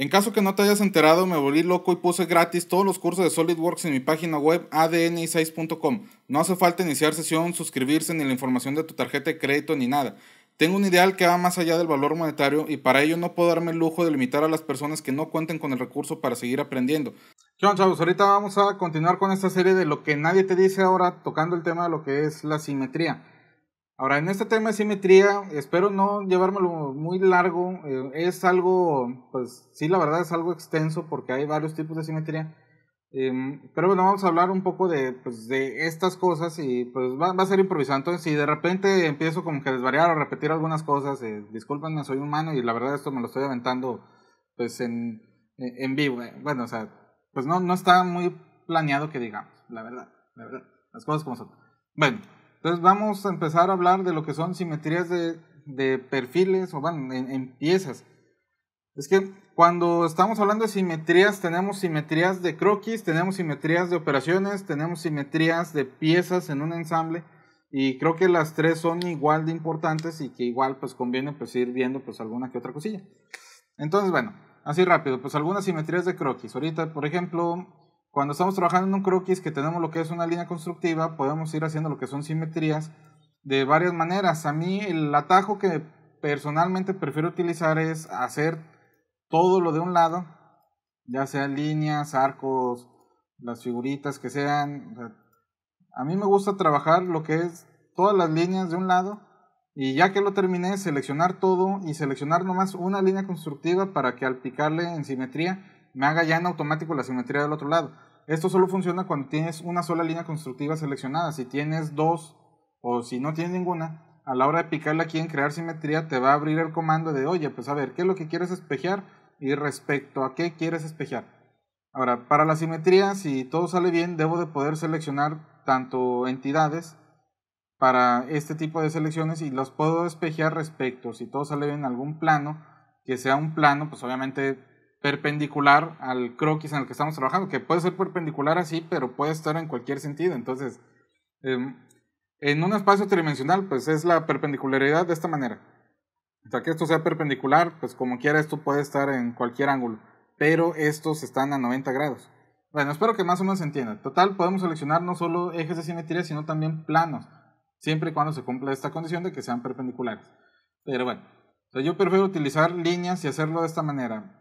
En caso que no te hayas enterado, me volví loco y puse gratis todos los cursos de SolidWorks en mi página web adni6.com. No hace falta iniciar sesión, suscribirse ni la información de tu tarjeta de crédito ni nada. Tengo un ideal que va más allá del valor monetario y para ello no puedo darme el lujo de limitar a las personas que no cuenten con el recurso para seguir aprendiendo. chavos? Ahorita vamos a continuar con esta serie de lo que nadie te dice ahora tocando el tema de lo que es la simetría. Ahora, en este tema de simetría, espero no llevármelo muy largo. Eh, es algo, pues sí, la verdad es algo extenso porque hay varios tipos de simetría. Em, pero bueno, vamos a hablar un poco de, pues, de estas cosas y pues va, va, a ser improvisado. Entonces, si de repente empiezo como que desvariar o repetir algunas cosas, eh, soy humano y la verdad esto me lo estoy aventando pues en, en vivo. Eh, bueno, o sea, pues no, no está muy planeado que digamos, la verdad, la verdad, las cosas como son. Bueno. Entonces vamos a empezar a hablar de lo que son simetrías de, de perfiles o van en, piezas. Es que cuando estamos hablando de simetrías, tenemos simetrías de croquis, tenemos simetrías de operaciones, tenemos simetrías de piezas en un ensamble y creo que las tres son igual de importantes y que igual pues conviene pues ir viendo pues alguna que otra cosilla. Entonces bueno, así rápido, pues algunas simetrías de croquis. Ahorita, por ejemplo, cuando estamos trabajando en un croquis que tenemos lo que es una línea constructiva, podemos ir haciendo lo que son simetrías de varias maneras. A mí el atajo que personalmente prefiero utilizar es hacer todo lo de un lado, ya sean líneas, arcos, las figuritas que sean. a mí me gusta trabajar lo que es todas las líneas de un lado y ya que lo terminé, seleccionar todo y seleccionar nomás una línea constructiva para que al picarle en simetría me haga ya en automático la simetría del otro lado. Esto solo funciona cuando tienes una sola línea constructiva seleccionada. Si tienes dos o si no tienes ninguna, a la hora de picarle aquí en crear simetría te va a abrir el comando de, oye, pues a ver, ¿qué es lo que quieres espejear? Y respecto a qué quieres espejear. Ahora, para la simetría, si todo sale bien, debo de poder seleccionar tanto entidades para este tipo de selecciones y los puedo espejear respecto, si todo sale bien, algún plano, que sea un plano, pues obviamente perpendicular al croquis en el que estamos trabajando, que puede ser perpendicular así, pero puede estar en cualquier sentido. Entonces, em, en un espacio tridimensional, pues es la perpendicularidad de esta manera. O sea, que esto sea perpendicular, pues como quiera, esto puede estar en cualquier ángulo, pero estos están a 90 grados. Bueno, espero que más o menos se entienda. Total, podemos seleccionar no solo ejes de simetría, sino también planos, siempre y cuando se cumpla esta condición de que sean perpendiculares. Pero bueno, yo prefiero utilizar líneas y hacerlo de esta manera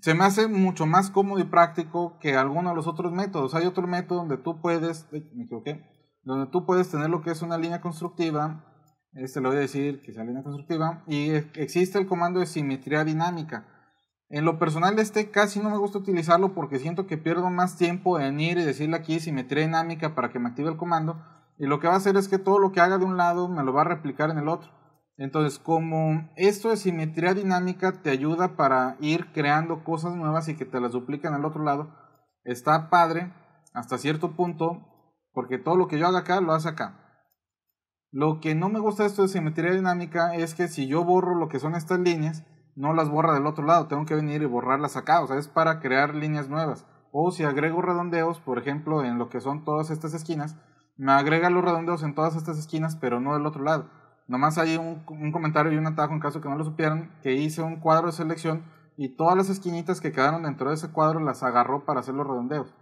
se me hace mucho más cómodo y práctico que alguno de los otros métodos. Hay otro método donde tú puedes, me donde tú puedes tener lo que es una línea constructiva, este lo voy a decir que es línea constructiva, y existe el comando de simetría dinámica. En lo personal este casi no me gusta utilizarlo porque siento que pierdo más tiempo en ir y decirle aquí simetría dinámica para que me active el comando, y lo que va a hacer es que todo lo que haga de un lado me lo va a replicar en el otro. Entonces, como esto de simetría dinámica te ayuda para ir creando cosas nuevas y que te las duplican al otro lado, está padre hasta cierto punto, porque todo lo que yo haga acá lo hace acá. Lo que no me gusta de esto de simetría dinámica es que si yo borro lo que son estas líneas, no las borra del otro lado, tengo que venir y borrarlas acá, o sea, es para crear líneas nuevas. O si agrego redondeos, por ejemplo, en lo que son todas estas esquinas, me agrega los redondeos en todas estas esquinas, pero no del otro lado. Nomás hay un, comentario y un atajo en caso que no lo supieran, que hice un cuadro de selección y todas las esquinitas que quedaron dentro de ese cuadro las agarró para hacer los redondeos.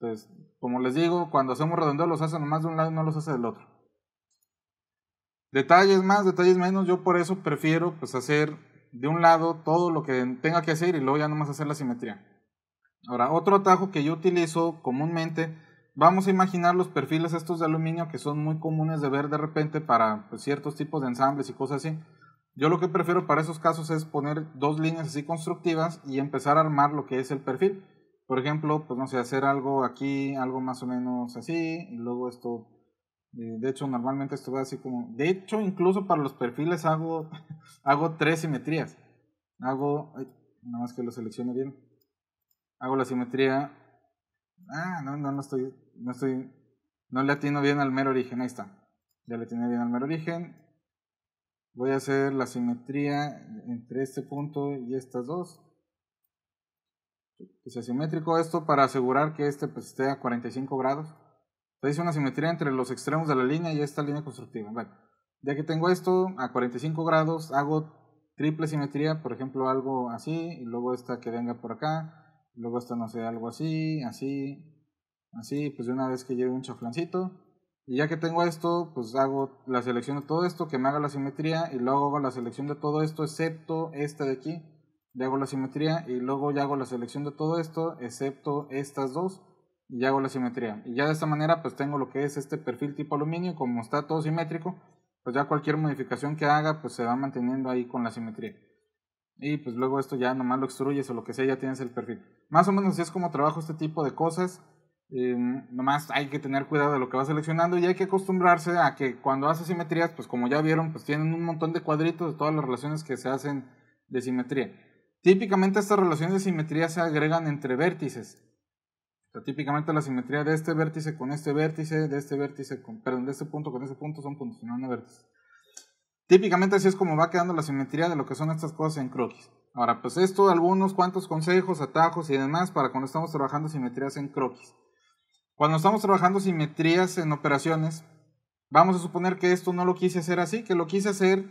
Entonces, como les digo, cuando hacemos redondeos los hace nomás de un lado y no los hace del otro. Detalles más, detalles menos, yo por eso prefiero pues hacer de un lado todo lo que tenga que hacer y luego ya nomás hacer la simetría. Ahora, otro atajo que yo utilizo comúnmente vamos a imaginar los perfiles estos de aluminio que son muy comunes de ver de repente para pues, ciertos tipos de ensambles y cosas así. Yo lo que prefiero para esos casos es poner dos líneas así constructivas y empezar a armar lo que es el perfil. Por ejemplo, pues no sé, hacer algo aquí, algo más o menos así, y luego esto, eh, de hecho normalmente esto va así como, de hecho incluso para los perfiles hago, hago tres simetrías. Hago, nada más que lo seleccione bien, hago la simetría Ah, no, no, estoy, no estoy, no le atino bien al mero origen, ahí está. Ya le atiné bien al mero origen. Voy a hacer la simetría entre este punto y estas dos. Que sea simétrico esto para asegurar que este pues, esté a 45 grados. Entonces hice una simetría entre los extremos de la línea y esta línea constructiva. Bueno, ya que tengo esto a 45 grados, hago triple simetría, por ejemplo, algo así, y luego esta que venga por acá, luego esto no sé, algo así, así, así, pues de una vez que lleve un chaflancito. Y ya que tengo esto, pues hago la selección de todo esto, que me haga la simetría, y luego hago la selección de todo esto, excepto esta de aquí, le hago la simetría, y luego ya hago la selección de todo esto, excepto estas dos, y hago la simetría. Y ya de esta manera, pues tengo lo que es este perfil tipo aluminio, como está todo simétrico, pues ya cualquier modificación que haga, pues se va manteniendo ahí con la simetría y pues luego esto ya nomás lo extruyes o lo que sea, ya tienes el perfil. Más o menos así es como trabajo este tipo de cosas. Em, nomás hay que tener cuidado de lo que vas seleccionando y hay que acostumbrarse a que cuando haces simetrías, pues como ya vieron, pues tienen un montón de cuadritos de todas las relaciones que se hacen de simetría. Típicamente estas relaciones de simetría se agregan entre vértices. típicamente la simetría de este vértice con este vértice, de este vértice con, perdón, de este punto con este punto son puntos, no, vértices. Típicamente así es como va quedando la simetría de lo que son estas cosas en croquis. Ahora, pues esto, algunos cuantos consejos, atajos y demás para cuando estamos trabajando simetrías en croquis. Cuando estamos trabajando simetrías en operaciones, vamos a suponer que esto no lo quise hacer así, que lo quise hacer,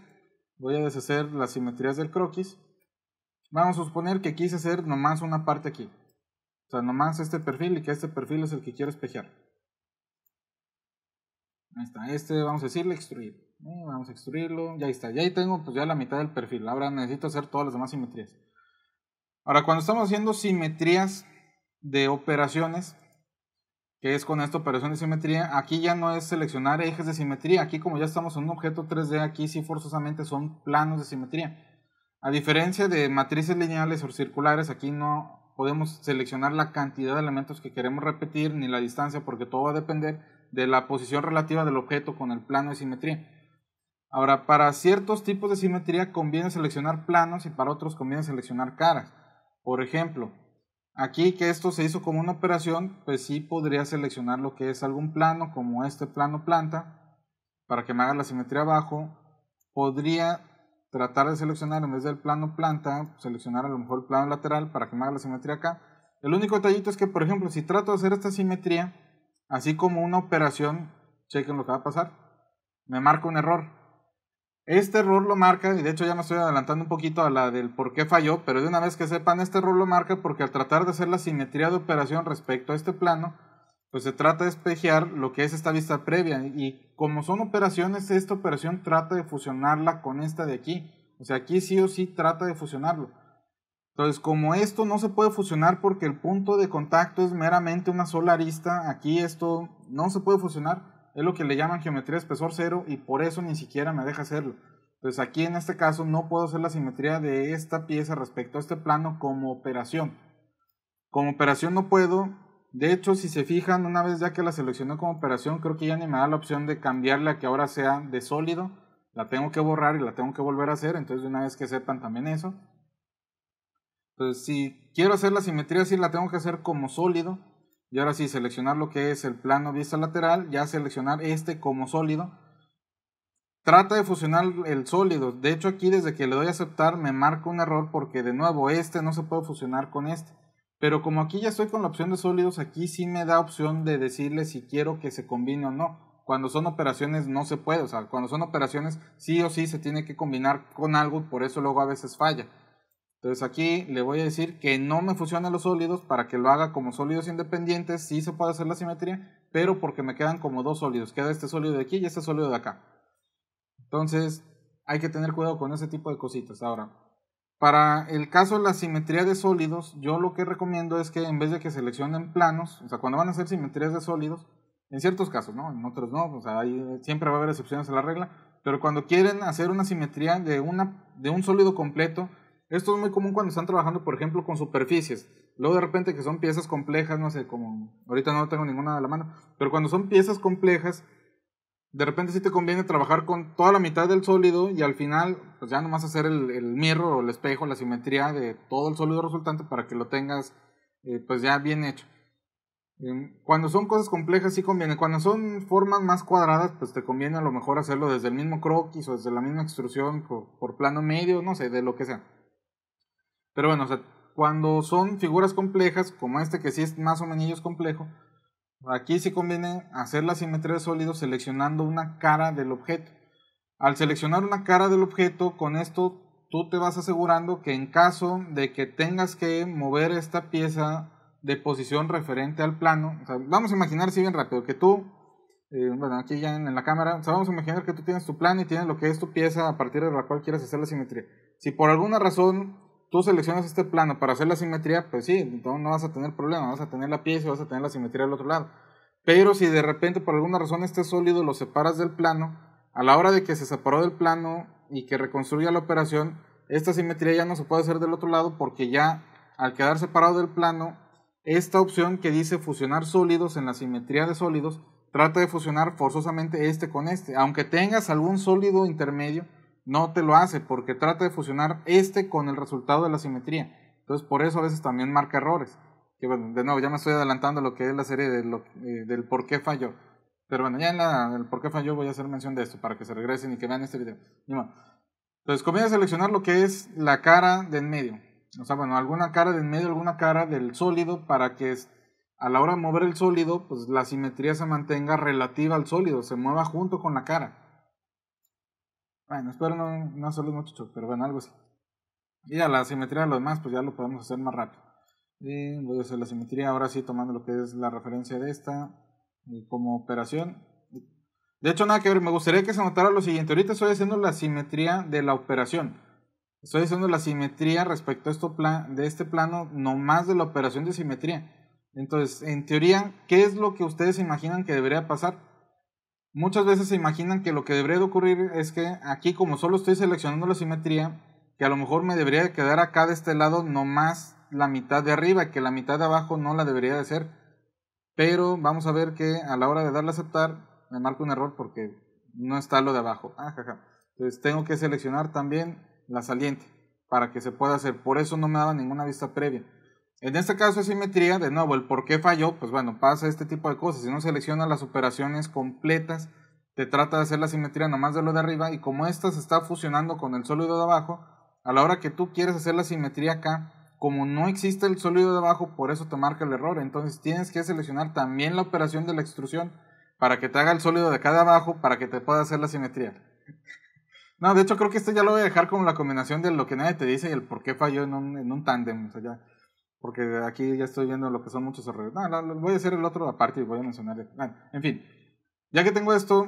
voy a deshacer las simetrías del croquis. Vamos a suponer que quise hacer nomás una parte aquí. O sea, nomás este perfil y que este perfil es el que quiero espejear. Ahí está, este vamos a decirle extruir. Eh, vamos a extruirlo, ya está. Ya ahí tengo pues, ya la mitad del perfil. Ahora necesito hacer todas las demás simetrías. Ahora, cuando estamos haciendo simetrías de operaciones, que es con esta operación de simetría, aquí ya no es seleccionar ejes de simetría. Aquí como ya estamos en un objeto 3D, aquí sí forzosamente son planos de simetría. A diferencia de matrices lineales o circulares, aquí no podemos seleccionar la cantidad de elementos que queremos repetir ni la distancia porque todo va a depender de la posición relativa del objeto con el plano de simetría. Ahora, para ciertos tipos de simetría conviene seleccionar planos y para otros conviene seleccionar caras. Por ejemplo, aquí que esto se hizo como una operación, pues sí podría seleccionar lo que es algún plano, como este plano planta, para que me haga la simetría abajo. Podría tratar de seleccionar en vez del plano planta, seleccionar a lo mejor el plano lateral para que me haga la simetría acá. El único detallito es que, por ejemplo, si trato de hacer esta simetría, así como una operación, chequen lo que va a pasar, me marca un error. Este error lo marca, y de hecho ya me estoy adelantando un poquito a la del por qué falló, pero de una vez que sepan, este error lo marca porque al tratar de hacer la simetría de operación respecto a este plano, pues se trata de espejear lo que es esta vista previa. Y como son operaciones, esta operación trata de fusionarla con esta de aquí. O sea, aquí sí o sí trata de fusionarlo. Entonces, como esto no se puede fusionar porque el punto de contacto es meramente una sola arista, aquí esto no se puede fusionar. Es lo que le llaman geometría de espesor cero y por eso ni siquiera me deja hacerlo. Entonces pues aquí en este caso no puedo hacer la simetría de esta pieza respecto a este plano como operación. Como operación no puedo. De hecho, si se fijan, una vez ya que la seleccioné como operación, creo que ya ni me da la opción de cambiarla a que ahora sea de sólido. La tengo que borrar y la tengo que volver a hacer. Entonces, una vez que sepan también eso. Entonces, pues si quiero hacer la simetría, sí la tengo que hacer como sólido. Y ahora sí, seleccionar lo que es el plano vista lateral, ya seleccionar este como sólido. Trata de fusionar el sólido. De hecho, aquí desde que le doy a aceptar me marca un error porque de nuevo este no se puede fusionar con este. Pero como aquí ya estoy con la opción de sólidos, aquí sí me da opción de decirle si quiero que se combine o no. Cuando son operaciones no se puede, o sea, cuando son operaciones sí o sí se tiene que combinar con algo, por eso luego a veces falla. Entonces aquí le voy a decir que no me fusionen los sólidos para que lo haga como sólidos independientes, sí se puede hacer la simetría, pero porque me quedan como dos sólidos, queda este sólido de aquí y este sólido de acá. Entonces hay que tener cuidado con ese tipo de cositas. Ahora, para el caso de la simetría de sólidos, yo lo que recomiendo es que en vez de que seleccionen planos, o sea, cuando van a hacer simetrías de sólidos, en ciertos casos, ¿no? En otros no, o sea, ahí eh, siempre va a haber excepciones a la regla, pero cuando quieren hacer una simetría de, una, de un sólido completo, esto es muy común cuando están trabajando, por ejemplo, con superficies. Luego de repente que son piezas complejas, no sé, como ahorita no tengo ninguna de la mano, pero cuando son piezas complejas, de repente sí te conviene trabajar con toda la mitad del sólido y al final, pues ya nomás hacer el, el o el espejo, la simetría de todo el sólido resultante para que lo tengas, eh, pues ya bien hecho. Em, cuando son cosas complejas sí conviene. Cuando son formas más cuadradas, pues te conviene a lo mejor hacerlo desde el mismo croquis o desde la misma extrusión por plano medio, no sé, de lo que sea. Pero bueno, cuando son figuras complejas, como este que sí es más o menos complejo, aquí sí conviene hacer la simetría de sólido seleccionando una cara del objeto. Al seleccionar una cara del objeto, con esto tú te vas asegurando que en caso de que tengas que mover esta pieza de posición referente al plano, vamos a imaginar si bien rápido que tú, eh, bueno, aquí ya en, la cámara, vamos a imaginar que tú tienes tu plano y tienes lo que es tu pieza a partir de la cual quieres hacer la simetría. Si por alguna razón tú seleccionas este plano para hacer la simetría, pues sí, entonces no vas a tener problema, vas a tener la pieza y vas a tener la simetría del otro lado. Pero si de repente por alguna razón este sólido lo separas del plano, a la hora de que se separó del plano y que reconstruya la operación, esta simetría ya no se puede hacer del otro lado porque ya al quedar separado del plano, esta opción que dice fusionar sólidos en la simetría de sólidos, trata de fusionar forzosamente este con este. Aunque tengas algún sólido intermedio, no te lo hace porque trata de fusionar este con el resultado de la simetría. Entonces, por eso a veces también marca errores. Que bueno, de nuevo, ya me estoy adelantando lo que es la serie eh, del por qué falló. Pero bueno, ya en, el por qué falló voy a hacer mención de esto para que se regresen y que vean este video. Entonces, a seleccionar lo que es la cara de en medio. O sea, bueno, alguna cara de en medio, alguna cara del sólido para que a la hora de mover el sólido, pues la simetría se mantenga relativa al sólido, se mueva junto con la cara. Bueno, espero no, no hacerlo mucho, pero bueno, algo así. Y a la simetría de los demás, pues ya lo podemos hacer más rápido. voy a hacer la simetría ahora sí, tomando lo que es la referencia de esta como operación. De hecho, nada que ver, me gustaría que se notara lo siguiente. Ahorita estoy haciendo la simetría de la operación. Estoy haciendo la simetría respecto a esto de este plano, no más de la operación de simetría. Entonces, en teoría, ¿qué es lo que ustedes imaginan que debería pasar? Muchas veces se imaginan que lo que debería de ocurrir es que aquí como solo estoy seleccionando la simetría, que a lo mejor me debería quedar acá de este lado nomás la mitad de arriba, que la mitad de abajo no la debería de ser. Pero vamos a ver que a la hora de darle a aceptar me marca un error porque no está lo de abajo. Ah, Entonces tengo que seleccionar también la saliente para que se pueda hacer. Por eso no me daba ninguna vista previa. En este caso de simetría, de nuevo, el por qué falló, pues bueno, pasa este tipo de cosas. Si no selecciona las operaciones completas, te trata de hacer la simetría nomás de lo de arriba y como esta se está fusionando con el sólido de abajo, a la hora que tú quieres hacer la simetría acá, como no existe el sólido de abajo, por eso te marca el error. Entonces tienes que seleccionar también la operación de la extrusión para que te haga el sólido de acá de abajo para que te pueda hacer la simetría. No, de hecho creo que este ya lo voy a dejar como la combinación de lo que nadie te dice y el por qué falló en un, en un tándem. O sea, ya porque aquí ya estoy viendo lo que son muchos errores. No, voy a hacer el otro aparte y voy a mencionar. Bueno, en fin, ya que tengo esto,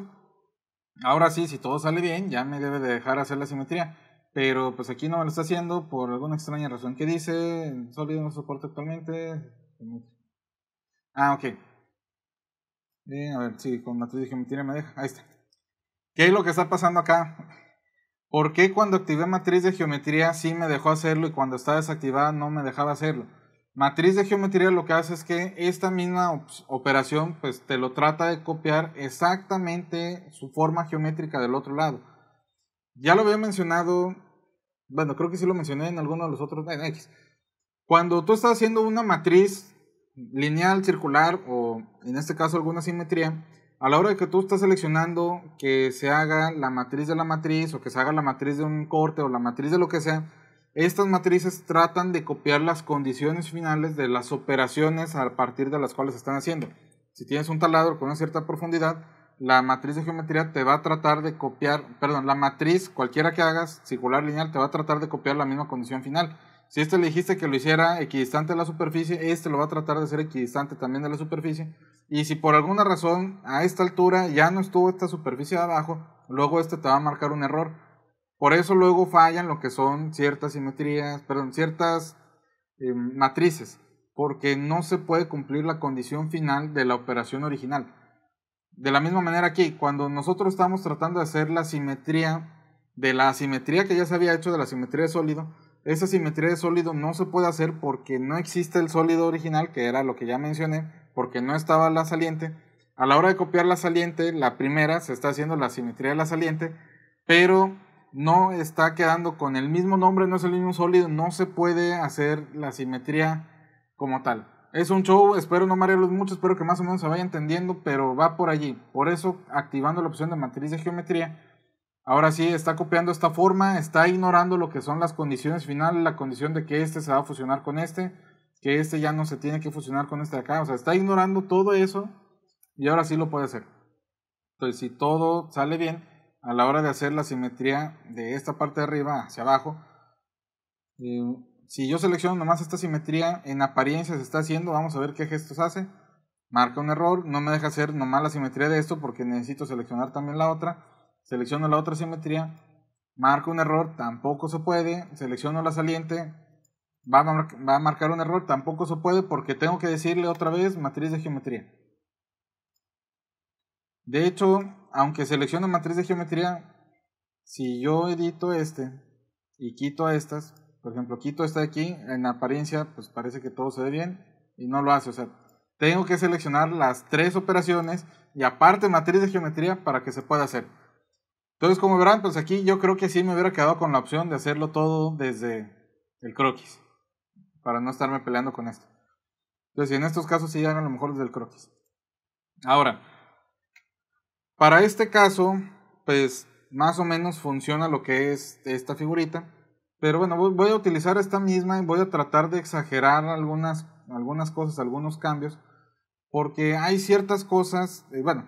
ahora sí, si todo sale bien, ya me debe de dejar hacer la simetría. Pero pues aquí no me lo está haciendo por alguna extraña razón ¿qué dice, sólido no soporte actualmente. Ah, ok. bien, eh, a ver, sí, con matriz de geometría me deja. Ahí está. ¿Qué es lo que está pasando acá? ¿Por qué cuando activé matriz de geometría sí me dejó hacerlo y cuando está desactivada no me dejaba hacerlo? Matriz de geometría lo que hace es que esta misma operación pues te lo trata de copiar exactamente su forma geométrica del otro lado. Ya lo había mencionado, bueno, creo que sí lo mencioné en alguno de los otros en X. Cuando tú estás haciendo una matriz lineal, circular o en este caso alguna simetría, a la hora de que tú estás seleccionando que se haga la matriz de la matriz o que se haga la matriz de un corte o la matriz de lo que sea, estas matrices tratan de copiar las condiciones finales de las operaciones a partir de las cuales están haciendo. Si tienes un taladro con una cierta profundidad, la matriz de geometría te va a tratar de copiar, perdón, la matriz, cualquiera que hagas, circular, lineal, te va a tratar de copiar la misma condición final. Si este le dijiste que lo hiciera equidistante de la superficie, este lo va a tratar de ser equidistante también de la superficie. Y si por alguna razón a esta altura ya no estuvo esta superficie de abajo, luego este te va a marcar un error por eso luego fallan lo que son ciertas simetrías, perdón, ciertas eh, matrices, porque no se puede cumplir la condición final de la operación original. De la misma manera aquí, cuando nosotros estamos tratando de hacer la simetría de la simetría que ya se había hecho de la simetría de sólido, esa simetría de sólido no se puede hacer porque no existe el sólido original, que era lo que ya mencioné, porque no estaba la saliente. A la hora de copiar la saliente, la primera se está haciendo la simetría de la saliente, pero no está quedando con el mismo nombre, no es el mismo sólido, no se puede hacer la simetría como tal. Es un show, espero no marearlos mucho, espero que más o menos se vaya entendiendo, pero va por allí. Por eso, activando la opción de matriz de geometría, ahora sí está copiando esta forma, está ignorando lo que son las condiciones finales, la condición de que este se va a fusionar con este, que este ya no se tiene que fusionar con este de acá, o sea, está ignorando todo eso y ahora sí lo puede hacer. Entonces, si todo sale bien, a la hora de hacer la simetría de esta parte de arriba hacia abajo, eh, si yo selecciono nomás esta simetría, en apariencia se está haciendo, vamos a ver qué gestos hace. Marca un error, no me deja hacer nomás la simetría de esto porque necesito seleccionar también la otra. Selecciono la otra simetría, marca un error, tampoco se puede. Selecciono la saliente, va a marcar un error, tampoco se puede porque tengo que decirle otra vez matriz de geometría. De hecho, aunque selecciono matriz de geometría, si yo edito este y quito estas, por ejemplo, quito esta de aquí, en apariencia pues parece que todo se ve bien y no lo hace, o sea, tengo que seleccionar las tres operaciones y aparte matriz de geometría para que se pueda hacer. Entonces, como verán, pues aquí yo creo que sí me hubiera quedado con la opción de hacerlo todo desde el croquis, para no estarme peleando con esto. Entonces, en estos casos sí hagan a lo mejor desde el croquis. Ahora, para este caso, pues más o menos funciona lo que es esta figurita. Pero bueno, voy, a utilizar esta misma y voy a tratar de exagerar algunas, algunas cosas, algunos cambios. Porque hay ciertas cosas, eh, bueno,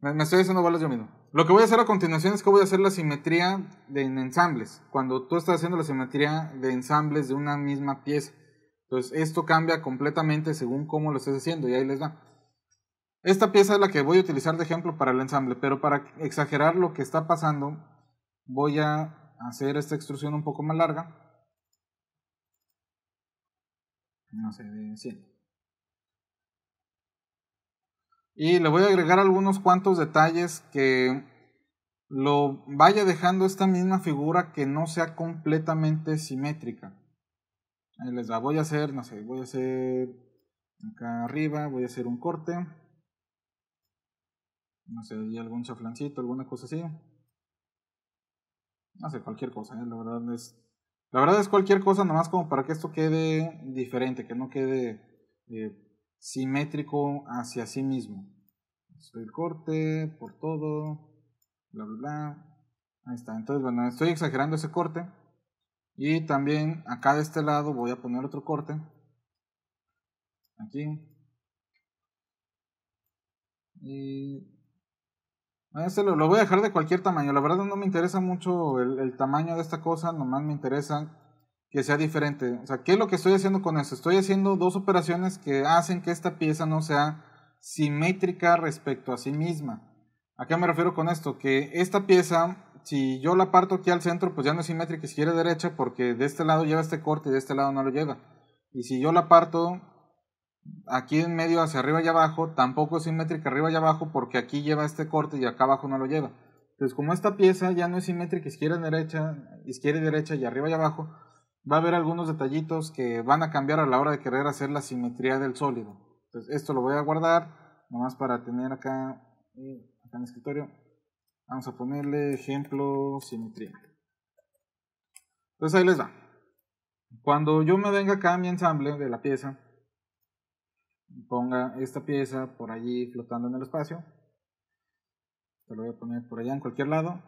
me, estoy haciendo bolas yo mismo. Lo que voy a hacer a continuación es que voy a hacer la simetría de, ensambles. Cuando tú estás haciendo la simetría de ensambles de una misma pieza. Entonces esto cambia completamente según cómo lo estés haciendo y ahí les va. Esta pieza es la que voy a utilizar de ejemplo para el ensamble, pero para exagerar lo que está pasando, voy a hacer esta extrusión un poco más larga. No sé, de Y le voy a agregar algunos cuantos detalles que lo vaya dejando esta misma figura que no sea completamente simétrica. Ahí les da, voy a hacer, no sé, voy a hacer acá arriba, voy a hacer un corte no sé, algún chaflancito, alguna cosa así. No sé, cualquier cosa, ¿eh? la verdad es. La verdad es cualquier cosa, nomás como para que esto quede diferente, que no quede eh, simétrico hacia sí mismo. Estoy el corte, por todo, bla, bla, bla. Ahí está. Entonces, bueno, estoy exagerando ese corte. Y también acá de este lado voy a poner otro corte. Aquí. Y este lo, voy a dejar de cualquier tamaño. La verdad no me interesa mucho el, tamaño de esta cosa, nomás me interesa que sea diferente. O sea, ¿qué es lo que estoy haciendo con esto? Estoy haciendo dos operaciones que hacen que esta pieza no sea simétrica respecto a sí misma. ¿A qué me refiero con esto? Que esta pieza, si yo la parto aquí al centro, pues ya no es simétrica izquierda derecha porque de este lado lleva este corte y de este lado no lo lleva. Y si yo la parto aquí en medio hacia arriba y abajo, tampoco es simétrica arriba y abajo porque aquí lleva este corte y acá abajo no lo lleva. Entonces, como esta pieza ya no es simétrica izquierda y derecha, izquierda y derecha y arriba y abajo, va a haber algunos detallitos que van a cambiar a la hora de querer hacer la simetría del sólido. Entonces, esto lo voy a guardar, nomás para tener acá, eh, en el escritorio. Vamos a ponerle ejemplo simetría. Entonces, ahí les va. Cuando yo me venga acá a mi ensamble de la pieza, ponga esta pieza por allí flotando en el espacio. Se lo voy a poner por allá en cualquier lado.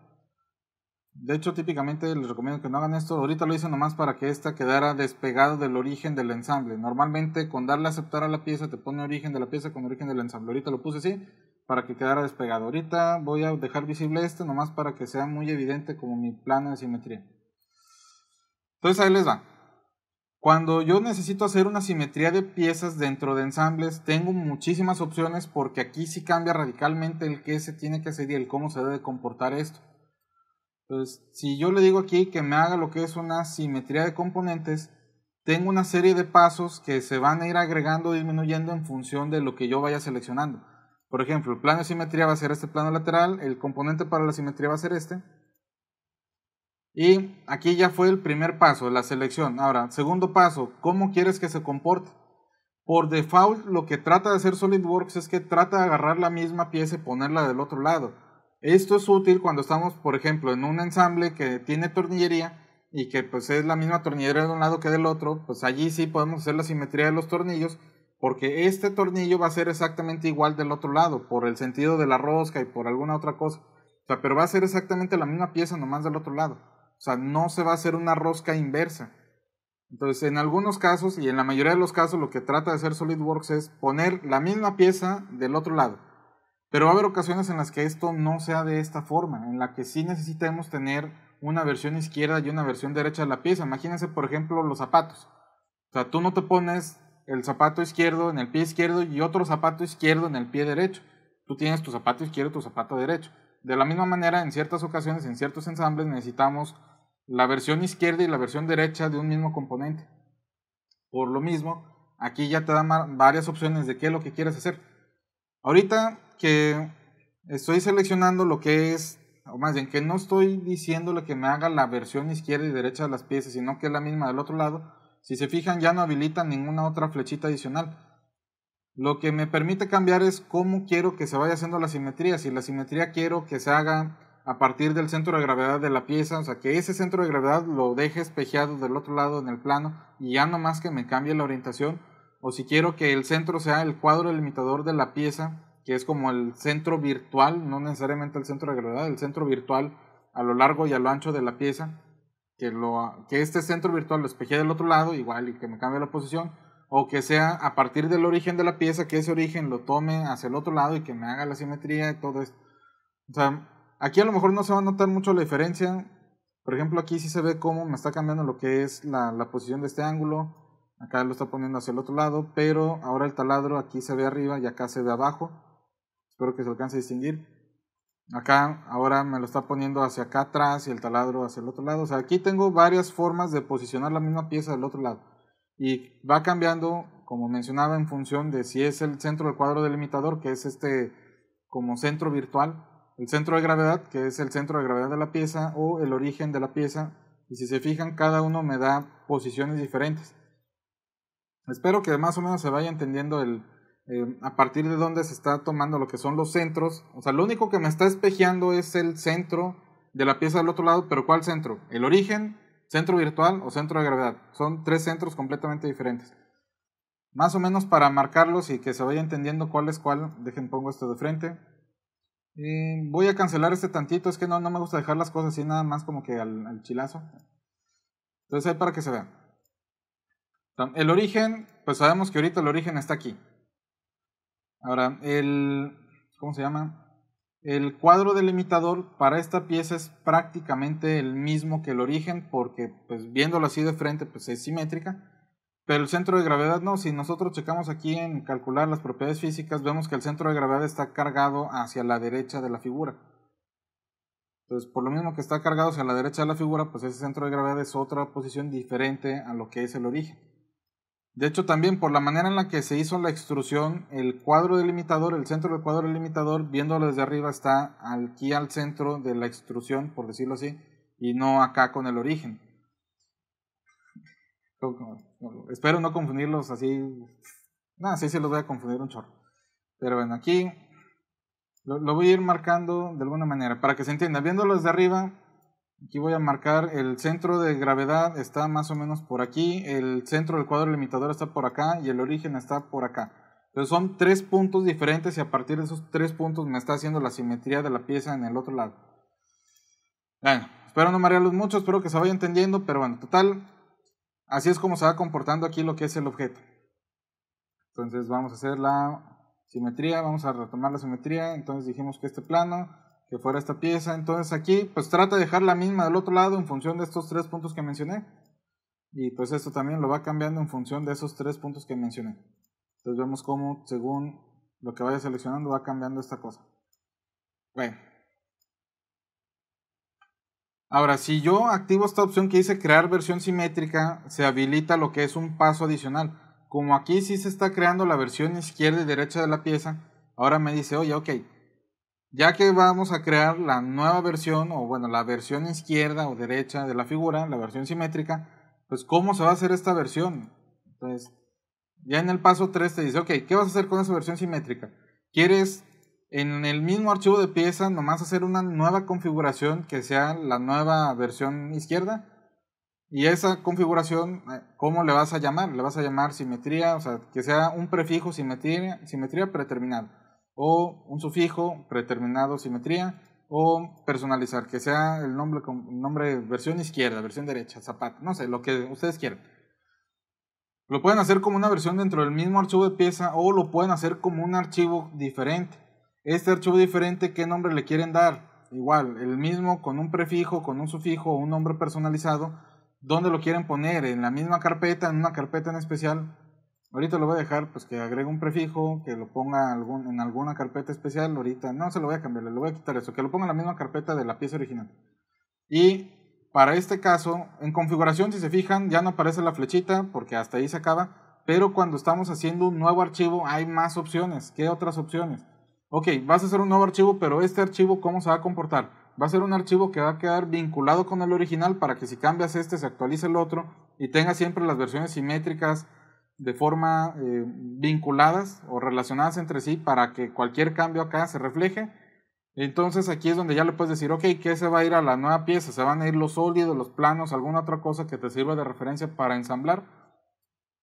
De hecho, típicamente les recomiendo que no hagan esto. Ahorita lo hice nomás para que esta quedara despegado del origen del ensamble. Normalmente con darle a aceptar a la pieza te pone origen de la pieza con origen del ensamble. Ahorita lo puse así para que quedara despegado. Ahorita voy a dejar visible este nomás para que sea muy evidente como mi plano de simetría. Entonces ahí les va. Cuando yo necesito hacer una simetría de piezas dentro de ensambles, tengo muchísimas opciones porque aquí sí cambia radicalmente el que se tiene que hacer y el cómo se debe comportar esto. Entonces, si yo le digo aquí que me haga lo que es una simetría de componentes, tengo una serie de pasos que se van a ir agregando o disminuyendo en función de lo que yo vaya seleccionando. Por ejemplo, el plano de simetría va a ser este plano lateral, el componente para la simetría va a ser este, y aquí ya fue el primer paso, la selección. Ahora, segundo paso, ¿cómo quieres que se comporte? Por default, lo que trata de hacer SolidWorks es que trata de agarrar la misma pieza y ponerla del otro lado. Esto es útil cuando estamos, por ejemplo, en un ensamble que tiene tornillería y que pues es la misma tornillería de un lado que del otro, pues allí sí podemos hacer la simetría de los tornillos, porque este tornillo va a ser exactamente igual del otro lado, por el sentido de la rosca y por alguna otra cosa. O sea, pero va a ser exactamente la misma pieza nomás del otro lado. O sea, no se va a hacer una rosca inversa. Entonces, en algunos casos y en la mayoría de los casos, lo que trata de hacer SolidWorks es poner la misma pieza del otro lado. Pero va a haber ocasiones en las que esto no sea de esta forma, en la que sí necesitemos tener una versión izquierda y una versión derecha de la pieza. Imagínense, por ejemplo, los zapatos. O sea, tú no te pones el zapato izquierdo en el pie izquierdo y otro zapato izquierdo en el pie derecho. Tú tienes tu zapato izquierdo y tu zapato derecho. De la misma manera, en ciertas ocasiones, en ciertos ensambles, necesitamos la versión izquierda y la versión derecha de un mismo componente. Por lo mismo, aquí ya te dan varias opciones de qué es lo que quieres hacer. Ahorita que estoy seleccionando lo que es, o más bien que no estoy diciéndole que me haga la versión izquierda y derecha de las piezas, sino que es la misma del otro lado, si se fijan ya no habilita ninguna otra flechita adicional. Lo que me permite cambiar es cómo quiero que se vaya haciendo la simetría. Si la simetría quiero que se haga a partir del centro de gravedad de la pieza, o sea, que ese centro de gravedad lo deje espejeado del otro lado en el plano y ya no más que me cambie la orientación, o si quiero que el centro sea el cuadro delimitador de la pieza, que es como el centro virtual, no necesariamente el centro de gravedad, el centro virtual a lo largo y a lo ancho de la pieza, que, lo, que este centro virtual lo espeje del otro lado, igual y que me cambie la posición, o que sea a partir del origen de la pieza, que ese origen lo tome hacia el otro lado y que me haga la simetría y todo esto. O sea, aquí a lo mejor no se va a notar mucho la diferencia. Por ejemplo, aquí sí se ve cómo me está cambiando lo que es la, la posición de este ángulo. Acá lo está poniendo hacia el otro lado, pero ahora el taladro aquí se ve arriba y acá se ve abajo. Espero que se alcance a distinguir. Acá ahora me lo está poniendo hacia acá atrás y el taladro hacia el otro lado. O sea, aquí tengo varias formas de posicionar la misma pieza del otro lado y va cambiando, como mencionaba, en función de si es el centro del cuadro del delimitador, que es este como centro virtual, el centro de gravedad, que es el centro de gravedad de la pieza, o el origen de la pieza. Y si se fijan, cada uno me da posiciones diferentes. Espero que más o menos se vaya entendiendo el, eh, a partir de dónde se está tomando lo que son los centros. O sea, lo único que me está espejeando es el centro de la pieza del otro lado, pero ¿cuál centro? El origen centro virtual o centro de gravedad. Son tres centros completamente diferentes. Más o menos para marcarlos y que se vaya entendiendo cuál es cuál, dejen pongo esto de frente. voy a cancelar este tantito, es que no, me gusta dejar las cosas así nada más como que al, chilazo. Entonces ahí para que se vea. El origen, pues sabemos que ahorita el origen está aquí. Ahora, el... ¿Cómo se llama? El cuadro delimitador para esta pieza es prácticamente el mismo que el origen porque pues viéndolo así de frente pues es simétrica, pero el centro de gravedad no. Si nosotros checamos aquí en calcular las propiedades físicas vemos que el centro de gravedad está cargado hacia la derecha de la figura. Entonces por lo mismo que está cargado hacia la derecha de la figura pues ese centro de gravedad es otra posición diferente a lo que es el origen. De hecho, también por la manera en la que se hizo la extrusión, el cuadro delimitador, el centro del cuadro delimitador, viéndolo desde arriba, está aquí al centro de la extrusión, por decirlo así, y no acá con el origen. Espero no confundirlos así. no así se los voy a confundir un chorro. Pero bueno, aquí lo, lo voy a ir marcando de alguna manera para que se entienda. Viéndolo desde arriba, Aquí voy a marcar el centro de gravedad está más o menos por aquí, el centro del cuadro limitador está por acá y el origen está por acá. Entonces son tres puntos diferentes y a partir de esos tres puntos me está haciendo la simetría de la pieza en el otro lado. Bueno, espero no marearlos mucho, espero que se vaya entendiendo, pero bueno, total, así es como se va comportando aquí lo que es el objeto. Entonces vamos a hacer la simetría, vamos a retomar la simetría, entonces dijimos que este plano que fuera esta pieza. Entonces aquí, pues trata de dejar la misma del otro lado en función de estos tres puntos que mencioné. Y pues esto también lo va cambiando en función de esos tres puntos que mencioné. Entonces vemos cómo según lo que vaya seleccionando va cambiando esta cosa. Bueno. Ahora, si yo activo esta opción que dice crear versión simétrica, se habilita lo que es un paso adicional. Como aquí sí se está creando la versión izquierda y derecha de la pieza, ahora me dice, oye, ok, ya que vamos a crear la nueva versión, o bueno, la versión izquierda o derecha de la figura, la versión simétrica, pues cómo se va a hacer esta versión. Entonces, ya en el paso 3 te dice, ok, ¿qué vas a hacer con esa versión simétrica? ¿Quieres en el mismo archivo de pieza nomás hacer una nueva configuración que sea la nueva versión izquierda? Y esa configuración, eh, ¿cómo le vas a llamar? Le vas a llamar simetría, o sea, que sea un prefijo simetría, simetría preterminado o un sufijo, preterminado, simetría, o personalizar, que sea el nombre, nombre versión izquierda, versión derecha, zapato, no sé, lo que ustedes quieran. Lo pueden hacer como una versión dentro del mismo archivo de pieza o lo pueden hacer como un archivo diferente. Este archivo diferente, ¿qué nombre le quieren dar? Igual, el mismo con un prefijo, con un sufijo o un nombre personalizado. ¿Dónde lo quieren poner? ¿En la misma carpeta? ¿En una carpeta en especial? Ahorita lo voy a dejar, pues que agregue un prefijo, que lo ponga en alguna carpeta especial. Ahorita no se lo voy a cambiar, le voy a quitar eso, que lo ponga en la misma carpeta de la pieza original. Y para este caso, en configuración, si se fijan, ya no aparece la flechita porque hasta ahí se acaba. Pero cuando estamos haciendo un nuevo archivo, hay más opciones. ¿Qué otras opciones? Ok, vas a hacer un nuevo archivo, pero este archivo, ¿cómo se va a comportar? Va a ser un archivo que va a quedar vinculado con el original para que si cambias este, se actualice el otro y tenga siempre las versiones simétricas de forma eh, vinculadas o relacionadas entre sí para que cualquier cambio acá se refleje. Entonces aquí es donde ya le puedes decir, ok, ¿qué se va a ir a la nueva pieza? ¿Se van a ir los sólidos, los planos, alguna otra cosa que te sirva de referencia para ensamblar?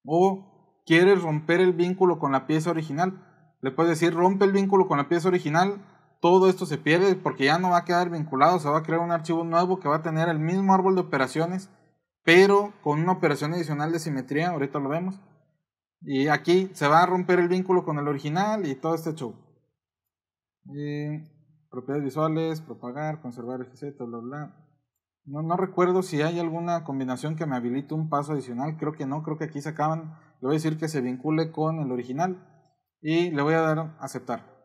¿O quieres romper el vínculo con la pieza original? Le puedes decir, rompe el vínculo con la pieza original, todo esto se pierde porque ya no va a quedar vinculado, se va a crear un archivo nuevo que va a tener el mismo árbol de operaciones, pero con una operación adicional de simetría, ahorita lo vemos. Y aquí se va a romper el vínculo con el original y todo este show. Eh, propiedades visuales, propagar, conservar, etc. Bla, bla. No, no, recuerdo si hay alguna combinación que me habilite un paso adicional. Creo que no, creo que aquí se acaban. Le voy a decir que se vincule con el original y le voy a dar aceptar.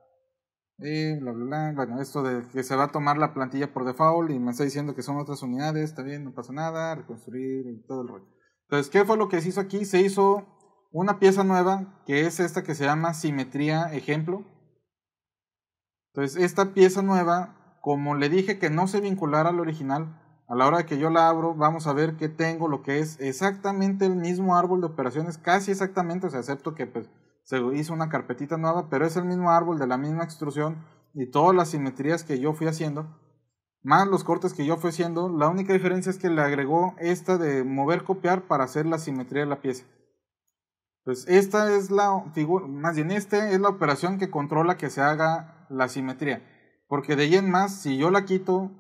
Eh, bueno, esto de que se va a tomar la plantilla por default y me está diciendo que son otras unidades, está bien, no pasa nada, reconstruir y todo el rollo. Entonces, ¿qué fue lo que se hizo aquí? Se hizo una pieza nueva que es esta que se llama simetría ejemplo. Entonces, esta pieza nueva, como le dije que no se vinculara al original, a la hora que yo la abro, vamos a ver que tengo lo que es exactamente el mismo árbol de operaciones, casi exactamente, o sea, excepto que pues, se hizo una carpetita nueva, pero es el mismo árbol de la misma extrusión y todas las simetrías que yo fui haciendo, más los cortes que yo fui haciendo, la única diferencia es que le agregó esta de mover copiar para hacer la simetría de la pieza pues esta es la figura, más bien esta es la operación que controla que se haga la simetría. Porque de ahí en más, si yo la quito,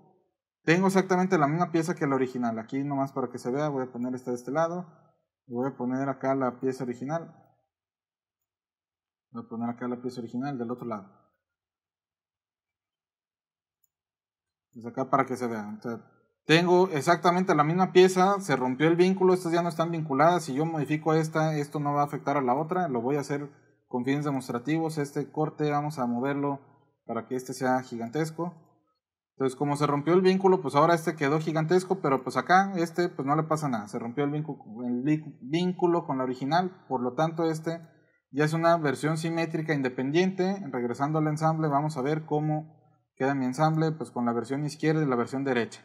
tengo exactamente la misma pieza que la original. Aquí nomás para que se vea, voy a poner esta de este lado. Voy a poner acá la pieza original. Voy a poner acá la pieza original del otro lado. desde pues, acá para que se vea. Tengo exactamente la misma pieza, se rompió el vínculo, estas ya no están vinculadas. Si yo modifico esta, esto no va a afectar a la otra. Lo voy a hacer con fines demostrativos. Este corte vamos a moverlo para que este sea gigantesco. Entonces, como se rompió el vínculo, pues ahora este quedó gigantesco, pero pues acá, este, pues no le pasa nada. Se rompió el vínculo, el vínculo con la original, por lo tanto, este ya es una versión simétrica independiente. Regresando al ensamble, vamos a ver cómo queda mi ensamble, pues con la versión izquierda y la versión derecha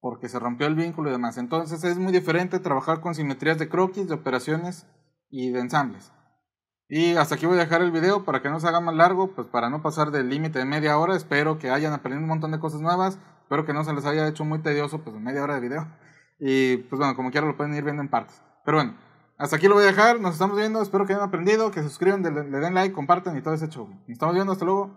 porque se rompió el vínculo y demás. Entonces es muy diferente trabajar con simetrías de croquis, de operaciones y de ensambles. Y hasta aquí voy a dejar el video para que no se haga más largo, pues para no pasar del límite de media hora. Espero que hayan aprendido un montón de cosas nuevas, espero que no se les haya hecho muy tedioso pues media hora de video. Y pues bueno, como quiera lo pueden ir viendo en partes. Pero bueno, hasta aquí lo voy a dejar, nos estamos viendo, espero que hayan aprendido, que se suscriban, le den like, compartan y todo ese show. Nos estamos viendo, hasta luego.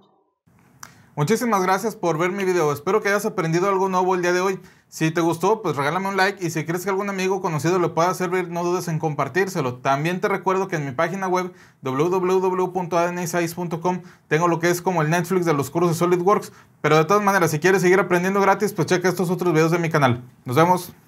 Muchísimas gracias por ver mi video, espero que hayas aprendido algo nuevo el día de hoy. Si te gustó, pues regálame un like y si crees que algún amigo conocido le pueda servir, no dudes en compartírselo. También te recuerdo que en mi página web wwwadn tengo lo que es como el Netflix de los cursos de SolidWorks, pero de todas maneras, si quieres seguir aprendiendo gratis, pues checa estos otros videos de mi canal. Nos vemos.